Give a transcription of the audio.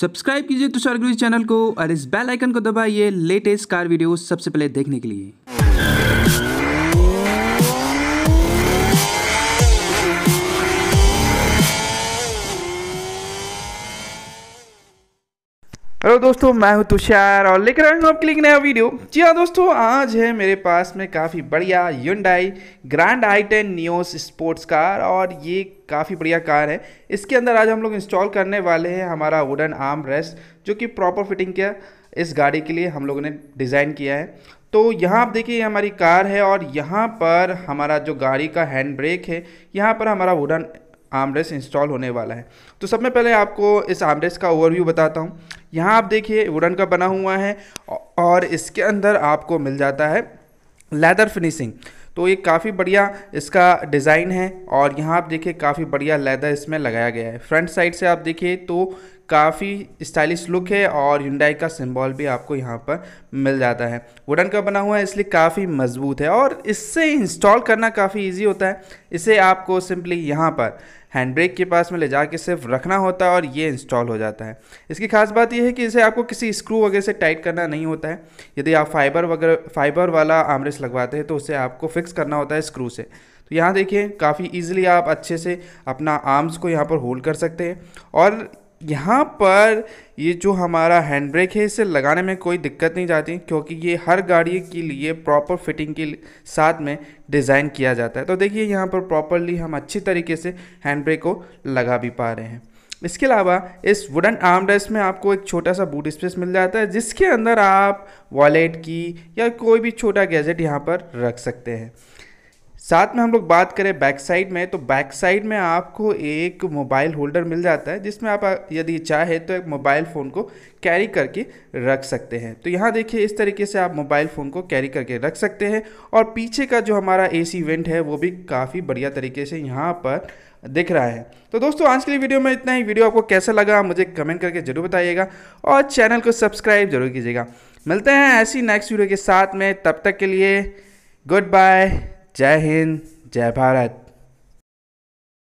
subscribe कीजिए तुषार गुरु channel को और इस बेल आइकन को दबाइए लेटेस्ट कार वीडियो सबसे पहले देखने के लिए हेलो दोस्तों मैं हूं तुषार और लेकर आया हूं आपके लिए नया वीडियो जी हाँ दोस्तों आज है मेरे पास में काफ़ी बढ़िया Hyundai grand I ten Nios sports car और ये काफ़ी बढ़िया कार है इसके अंदर आज हम लोग इंस्टॉल करने वाले हैं हमारा वुडन आर्म रेस्ट जो कि प्रॉपर फिटिंग किया इस गाड़ी के लिए हम लोगों ने डिज़ाइन किया है तो यहाँ आप देखिए हमारी कार है और यहाँ पर हमारा जो गाड़ी का हैंड ब्रेक है यहाँ पर हमारा वुडन आर्मरेस इंस्टॉल होने वाला है तो सब में पहले आपको इस आर्मरेस का ओवरव्यू बताता हूँ यहाँ आप देखिए वुडन का बना हुआ है और इसके अंदर आपको मिल जाता है लेदर फिनिशिंग तो ये काफ़ी बढ़िया इसका डिज़ाइन है और यहाँ आप देखिए काफ़ी बढ़िया लेदर इसमें लगाया गया है फ्रंट साइड से आप देखिए तो काफ़ी स्टाइलिश लुक है और यूंडाई का सिंबल भी आपको यहाँ पर मिल जाता है वुडन का बना हुआ है इसलिए काफ़ी मजबूत है और इससे इंस्टॉल करना काफ़ी ईजी होता है इसे आपको सिंपली यहाँ पर हैंड ब्रेक के पास में ले जाके सिर्फ रखना होता है और ये इंस्टॉल हो जाता है इसकी खास बात यह है कि इसे आपको किसी स्क्रू वगैरह से टाइट करना नहीं होता है यदि आप फाइबर वगैरह फाइबर वाला आमरेस लगवाते हैं तो उसे आपको फिक्स करना होता है स्क्रू से तो यहाँ देखिए काफ़ी ईजिली आप अच्छे से अपना आर्म्स को यहाँ पर होल्ड कर सकते हैं और यहाँ पर ये जो हमारा हैंड ब्रेक है इसे लगाने में कोई दिक्कत नहीं जाती क्योंकि ये हर गाड़ी के लिए प्रॉपर फिटिंग के साथ में डिज़ाइन किया जाता है तो देखिए यहाँ पर प्रॉपरली हम अच्छी तरीके से हैंड ब्रेक को लगा भी पा रहे हैं इसके अलावा इस वुडन आर्म रेस्ट में आपको एक छोटा सा बूट स्पेस मिल जाता है जिसके अंदर आप वॉलेट की या कोई भी छोटा गैजेट यहाँ पर रख सकते हैं साथ में हम लोग बात करें बैक साइड में तो बैक साइड में आपको एक मोबाइल होल्डर मिल जाता है जिसमें आप यदि चाहे तो एक मोबाइल फ़ोन को कैरी करके रख सकते हैं तो यहाँ देखिए इस तरीके से आप मोबाइल फ़ोन को कैरी करके रख सकते हैं और पीछे का जो हमारा ए सी वेंट है वो भी काफ़ी बढ़िया तरीके से यहाँ पर दिख रहा है तो दोस्तों आज के लिए वीडियो में इतना ही वीडियो आपको कैसा लगा मुझे कमेंट करके जरूर बताइएगा और चैनल को सब्सक्राइब जरूर कीजिएगा मिलते हैं ऐसी नेक्स्ट वीडियो के साथ में तब तक के लिए गुड बाय जय हिंद जय भारत